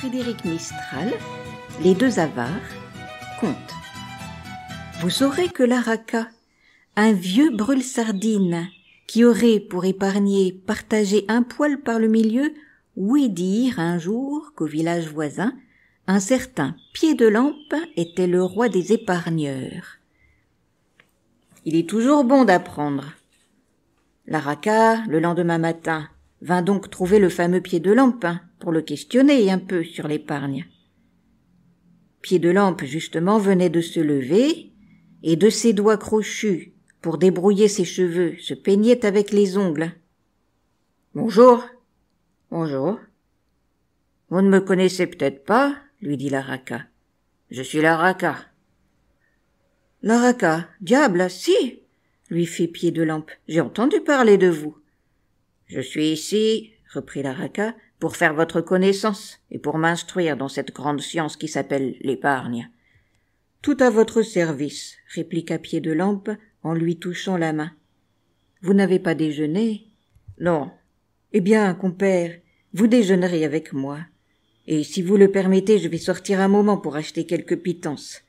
Frédéric Mistral, Les deux avares, conte. Vous saurez que l'araca, un vieux brûle-sardine, qui aurait, pour épargner, partagé un poil par le milieu, oui dire un jour qu'au village voisin, un certain pied de lampe était le roi des épargneurs. Il est toujours bon d'apprendre. L'Araca, le lendemain matin, vint donc trouver le fameux pied de lampe hein, pour le questionner un peu sur l'épargne. Pied de lampe, justement, venait de se lever, et de ses doigts crochus, pour débrouiller ses cheveux, se peignait avec les ongles. Bonjour. Bonjour. Vous ne me connaissez peut-être pas, lui dit Laraka. Je suis Laraka. Laraka, diable, si, lui fit pied de lampe. J'ai entendu parler de vous. Je suis ici, reprit Laraca, « pour faire votre connaissance et pour m'instruire dans cette grande science qui s'appelle l'épargne. Tout à votre service, répliqua Pied de Lampe en lui touchant la main. Vous n'avez pas déjeuné? Non. Eh bien, compère, vous déjeunerez avec moi. Et si vous le permettez, je vais sortir un moment pour acheter quelques pitances.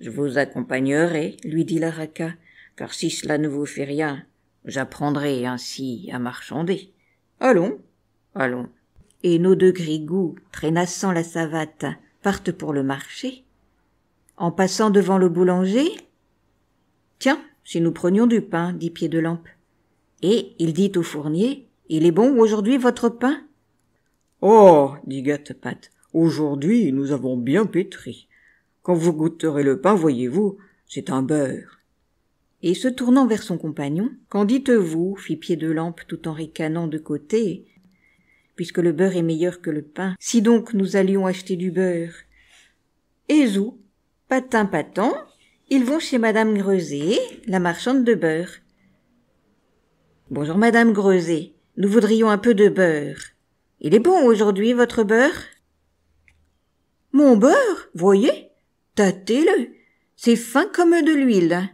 Je vous accompagnerai, lui dit Laraca, « car si cela ne vous fait rien, J'apprendrai ainsi à marchander. Allons, allons. Et nos deux grigous, traînassant la savate, partent pour le marché. En passant devant le boulanger, tiens, si nous prenions du pain, dit Pied de Lampe. Et il dit au fournier, il est bon aujourd'hui votre pain? Oh, dit Gattepat, « aujourd'hui nous avons bien pétri. Quand vous goûterez le pain, voyez-vous, c'est un beurre. Et se tournant vers son compagnon, Qu'en dites-vous fit pied de lampe tout en ricanant de côté, puisque le beurre est meilleur que le pain. Si donc nous allions acheter du beurre Et zou Patin patin, ils vont chez Madame Grezé, la marchande de beurre. Bonjour Madame Grezé, nous voudrions un peu de beurre. Il est bon aujourd'hui votre beurre Mon beurre, voyez, tâtez-le, c'est fin comme de l'huile.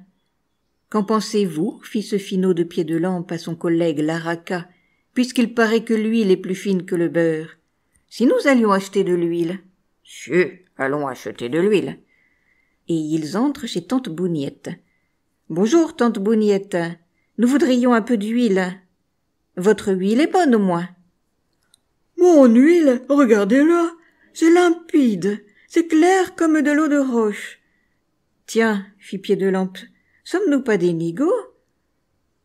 Qu'en pensez-vous fit ce finot de pied de lampe à son collègue Laraca, « puisqu'il paraît que l'huile est plus fine que le beurre. Si nous allions acheter de l'huile Si, allons acheter de l'huile. Et ils entrent chez tante Bouniette. Bonjour, tante Bouniette. Nous voudrions un peu d'huile. Votre huile est bonne au moins. Mon huile, regardez-la, c'est limpide, c'est clair comme de l'eau de roche. Tiens, fit Pied de Lampe, Sommes-nous pas des nigauds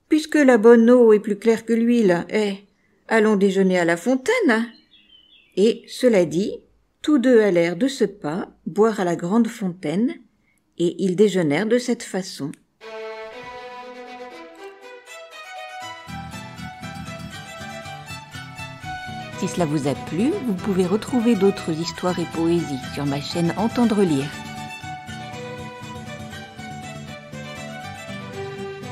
Puisque la bonne eau est plus claire que l'huile, eh, allons déjeuner à la fontaine. Et, cela dit, tous deux allèrent de ce pas boire à la grande fontaine, et ils déjeunèrent de cette façon. Si cela vous a plu, vous pouvez retrouver d'autres histoires et poésies sur ma chaîne Entendre lire.